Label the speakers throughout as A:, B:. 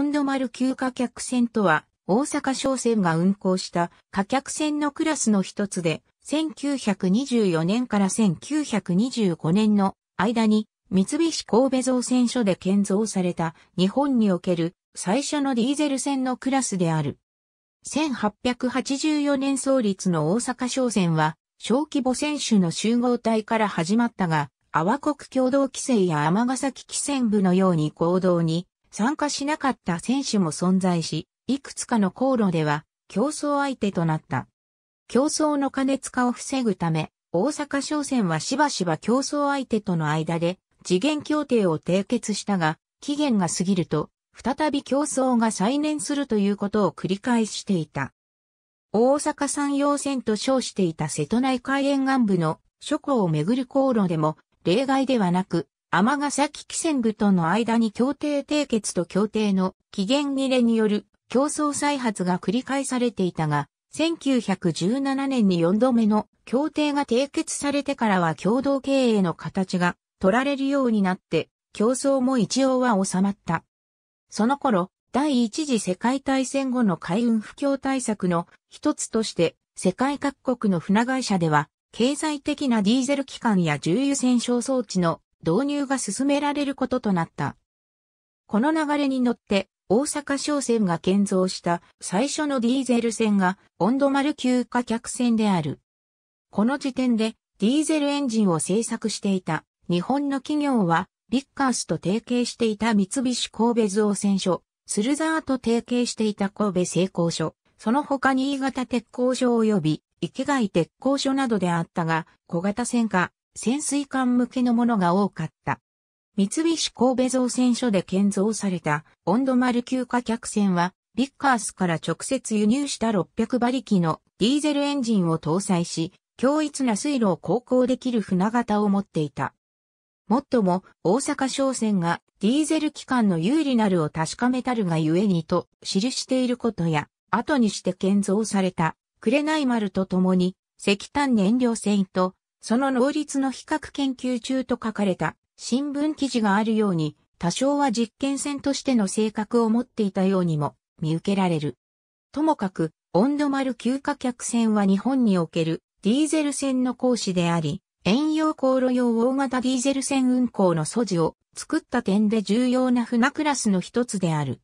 A: ンド丸級貨客船とは、大阪商船が運航した貨客船のクラスの一つで、1924年から1925年の間に、三菱神戸造船所で建造された日本における最初のディーゼル船のクラスである。1884年創立の大阪商船は、小規模船種の集合体から始まったが、阿波国共同規制や尼崎汽船部のように行動に参加しなかった選手も存在し、いくつかの航路では競争相手となった。競争の過熱化を防ぐため、大阪商船はしばしば競争相手との間で次元協定を締結したが、期限が過ぎると、再び競争が再燃するということを繰り返していた。大阪産業船と称していた瀬戸内海沿岸部の諸港をめぐる航路でも例外ではなく、ヶ崎汽船部との間に協定締結と協定の期限切れによる競争再発が繰り返されていたが、1917年に4度目の協定が締結されてからは共同経営の形が取られるようになって、競争も一応は収まった。その頃、第一次世界大戦後の海運不況対策の一つとして、世界各国の船会社では、経済的なディーゼル機関や重油船勝装置の導入が進められることとなった。この流れに乗って、大阪商船が建造した最初のディーゼル船が温度丸級貨客船である。この時点でディーゼルエンジンを製作していた日本の企業はビッカースと提携していた三菱神戸造船所、スルザーと提携していた神戸製鋼所、その他新潟鉄工所及び池貝鉄工所などであったが、小型船か、潜水艦向けのものが多かった。三菱神戸造船所で建造された温度丸級貨客船は、ビッカースから直接輸入した600馬力のディーゼルエンジンを搭載し、強烈な水路を航行できる船型を持っていた。もっとも、大阪商船がディーゼル機関の有利なるを確かめたるがゆえにと記していることや、後にして建造された、マ丸と共に、石炭燃料船とその能率の比較研究中と書かれた新聞記事があるように、多少は実験船としての性格を持っていたようにも見受けられる。ともかく、温度丸休暇客船は日本におけるディーゼル船の行使であり、遠洋航路用大型ディーゼル船運航の素地を作った点で重要な船クラスの一つである。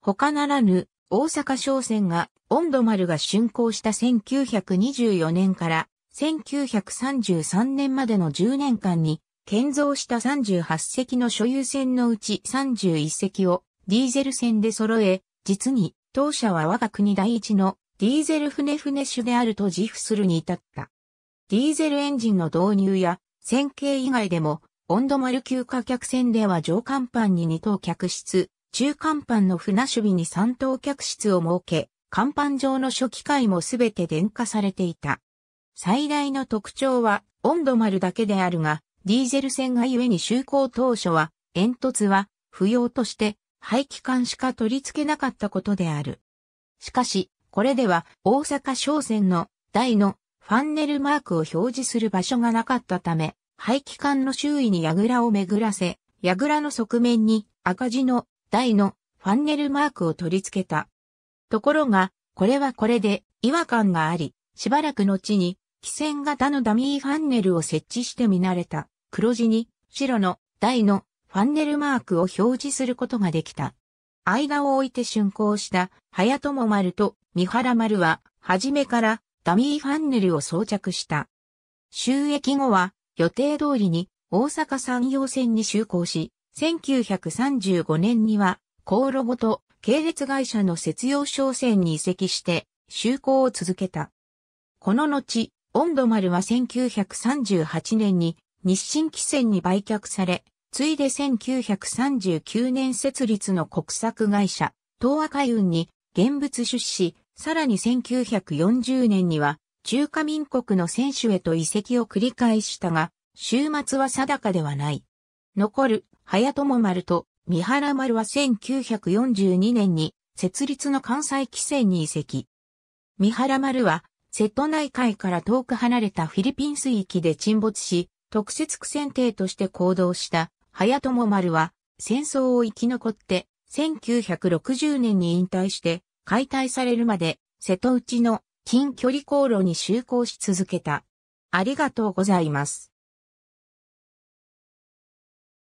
A: 他ならぬ大阪商船が温度丸が竣工した1924年から1933年までの10年間に建造した38隻の所有船のうち31隻をディーゼル船で揃え、実に当社は我が国第一のディーゼル船船種であると自負するに至った。ディーゼルエンジンの導入や船形以外でも温度丸級貨客船では上甲板に2等客室、中甲板の船守備に3等客室を設け、甲板上の初期械もすべて電化されていた。最大の特徴は温度丸だけであるが、ディーゼル船が故に就航当初は煙突は不要として排気管しか取り付けなかったことである。しかし、これでは大阪商船の台のファンネルマークを表示する場所がなかったため、排気管の周囲に櫓を巡らせ、櫓の側面に赤字の台のファンネルマークを取り付けた。ところが、これはこれで違和感があり、しばらく後に汽船型のダミーファンネルを設置して見慣れた黒地に白の台のファンネルマークを表示することができた。間を置いて竣工した早友丸と三原丸は、初めからダミーファンネルを装着した。収益後は予定通りに大阪産業線に就航し、1935年には高炉ごと系列会社の節用商船に移籍して就航を続けた。この後、温度丸は1938年に日清汽船に売却され、ついで1939年設立の国策会社、東亜海運に現物出資、さらに1940年には中華民国の選手へと移籍を繰り返したが、週末は定かではない。残る、早友丸と三原丸は1942年に設立の関西汽船に移籍。三原丸は瀬戸内海から遠く離れたフィリピン水域で沈没し、特設苦戦艇として行動した早友丸は、戦争を生き残って、1960年に引退して、解体されるまで、瀬戸内の近距離航路に就航し続けた。ありがとうございます。